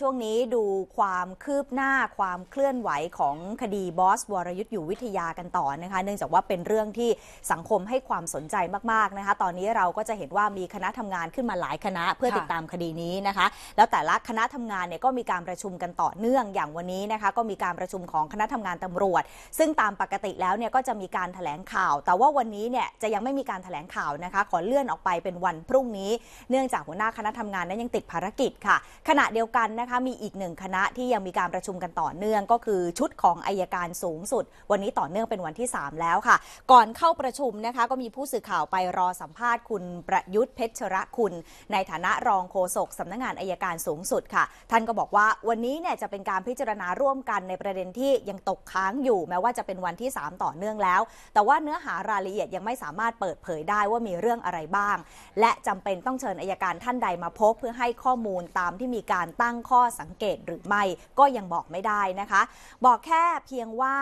ช่วงนี้ดูความคืบหน้าความเคลื่อนไหวของคดีบอสวรยุทธ์อยู่วิทยากันต่อนะคะ เนื่องจากว่าเป็นเรื่องที่สังคมให้ความสนใจมากๆนะคะ ตอนนี้เราก็จะเห็นว่ามีคณะทำงานขึ้นมาหลายคณะเพื่อติดตามคดีนี้นะคะ แล้วแต่ละคณะทำงานเนี่ยก็มีการประชุมกันต่อเนื่องอย่างวันนี้นะคะ ก็มีการประชุมของคณะทำงานตำรวจ ซึ่งตามปกติแล้วเนี่ยก็จะมีการถแถลงข่าว แต่ว่าวันนี้เนี่ยจะยังไม่มีการถแถลงข่าวนะคะขอเลื่อนออกไปเป็นวันพรุ่งนี้ เนื่องจากหัวหน้าคณะทำงานนั้นยังติดภารกิจค่ะ ขณะเดียวกันนะคะมีอีกหนึ่งคณะที่ยังมีการประชุมกันต่อเนื่องก็คือชุดของอายการสูงสุด วันนี้ต่อเนื่องเป็นวันที่ 3 แล้วค่ะ ก่อนเข้าประชุมนะคะก็มีผู้สื่อข่าวไปรอสัมภาษณ์คุณ ประยุทธ์ เพชรคุณ ในฐานะรองโฆษกสำนักงงานอายการสูงสุดค่ะท่านก็บอกว่า วันนี้เนี่ยจะเป็นการพิจารณาร่วมกันในประเด็นที่ยังตกค้างอยู่ แม้ว่าจะเป็นวันที่ 3 ต่อเนื่องแล้ว แต่ว่าเนื้อหารายละเอียดยังไม่สามารถเปิดเผยได้ว่ามีเรื่องอะไรบ้าง และจำเป็นต้องเชิญอายการท่านใดมาพบเพื่อให้ข้อมูลตามที่มีการตั้งข้อสังเกตหรือไม่ก็ยังบอกไม่ได้นะคะ บอกแค่เพียงว่า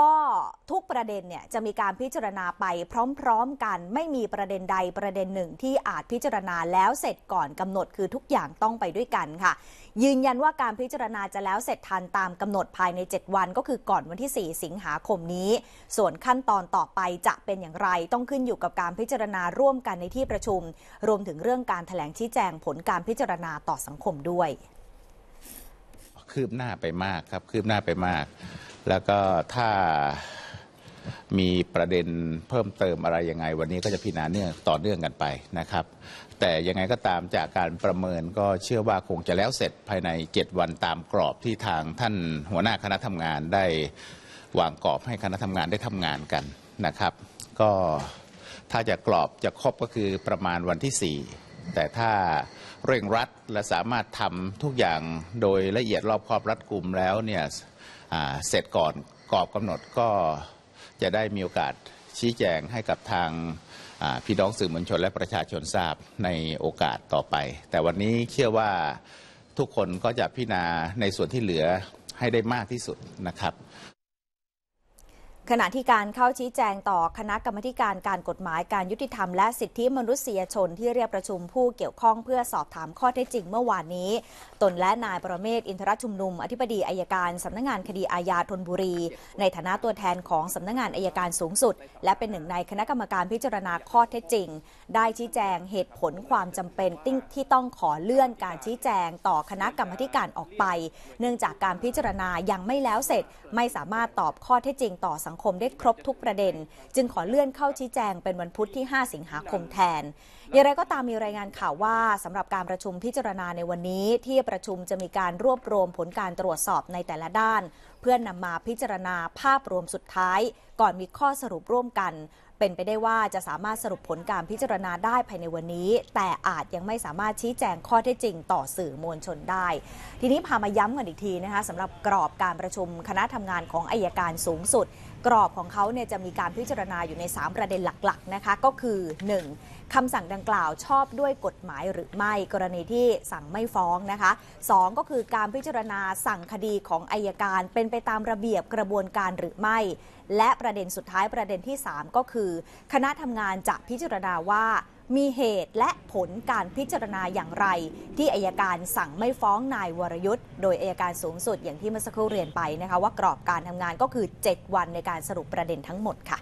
ก็ทุกประเด็นเนี่ยจะมีการพิจารณาไปพร้อมๆกัน ไม่มีประเด็นใดประเด็นหนึ่งที่อาจพิจารณาแล้วเสร็จก่อนกำหนด คือทุกอย่างต้องไปด้วยกันค่ะ ยืนยันว่าการพิจารณาจะแล้วเสร็จทันตามกำหนดภายใน 7 วัน ก็คือก่อนวันที่ 4 สิงหาคมนี้ ส่วนขั้นตอนต่อไปจะเป็นอย่างไรต้องขึ้นอยู่กับการพิจารณาร่วมกันในที่ประชุม รวมถึงเรื่องการถแถลงชี้แจงผลการพิจารณาต่อสังคมด้วยคืบหน้าไปมากครับคืบหน้าไปมาก แล้วก็ถ้ามีประเด็นเพิ่มเติมอะไรยังไงวันนี้ก็จะพิจารณาเนื่องต่อเนื่องกันไปนะครับ แต่ยังไงก็ตามจากการประเมินก็เชื่อว่าคงจะแล้วเสร็จภายใน 7 วันตามกรอบที่ทางท่านหัวหน้าคณะทำงานได้วางกรอบให้คณะทำงานได้ทำงานกันนะครับก็ถ้าจะกรอบจะครบก็คือประมาณวันที่ 4แต่ถ้าเร่งรัดและสามารถทำทุกอย่างโดยละเอียดรอบครอบรัดกลุ่มแล้วเนี่ยเสร็จก่อนกรอบกำหนดก็จะได้มีโอกาสชี้แจงให้กับทางพี่น้องสื่อมวลชนและประชาชนทราบในโอกาสต่อไป แต่วันนี้เชื่อว่าทุกคนก็จะพิจารณาในส่วนที่เหลือให้ได้มากที่สุดนะครับขณะที่การเข้าชี้แจงต่อคณะกรรมการการกฎหมาย การยุติธรรมและสิทธิมนุษยชนที่เรียกประชุมผู้เกี่ยวข้องเพื่อสอบถามข้อเท็จจริง เมื่อวานนี้ ตนและนายประเมศอินทรชุมนุมอธิบดีอายการสำนักงงานคดีอาญาธนบุรี ในฐานะตัวแทนของสำนักงงานอายการสูงสุด และเป็นหนึ่งในคณะกรรมการพิจารณาข้อเท็จจริงได้ชี้แจงเหตุผลความจำเป็นที่ต้องขอเลื่อนการชี้แจงต่อคณะกรรมการออกไป เนื่องจากการพิจารณายังไม่แล้วเสร็จ ไม่สามารถตอบข้อเท็จจริงต่อสังังคมได้ครบทุกประเด็นจึงขอเลื่อนเข้าชี้แจงเป็นวันพุธที่ 5 สิงหาคมแทน อย่างไรก็ตามมีรายงานข่าวว่าสำหรับการประชุมพิจารณาในวันนี้ที่ประชุมจะมีการรวบรวมผลการตรวจสอบในแต่ละด้าน เพื่อนนำมาพิจารณาภาพรวมสุดท้ายก่อนมีข้อสรุปร่วมกันเป็นไปได้ว่าจะสามารถสรุปผลการพิจารณาได้ภายในวันนี้ แต่อาจยังไม่สามารถชี้แจงข้อเท็จจริงต่อสื่อมวลชนได้ ทีนี้พามาย้ำกันอีกทีนะคะสำหรับกรอบการประชุมคณะทำงานของอายการสูงสุด กรอบของเขาเนี่ยจะมีการพิจารณาอยู่ใน 3 ประเด็นหลักๆนะคะก็คือ1คำสั่งดังกล่าวชอบด้วยกฎหมายหรือไม่กรณีที่สั่งไม่ฟ้องนะคะ2ก็คือการพิจารณาสั่งคดีของอายการ เป็นไปตามระเบียบกระบวนการหรือไม่ และประเด็นสุดท้ายประเด็นที่ 3 ก็คือ คณะทำงานจะพิจารณาว่า มีเหตุและผลการพิจารณาอย่างไร ที่อายการสั่งไม่ฟ้องนายวรยุทธ์โดยอายการสูงสุดอย่างที่เมื่อสักครู่เรียนไปนะคะว่ากรอบการทำงานก็คือ 7 วันในการสรุปประเด็นทั้งหมดค่ะ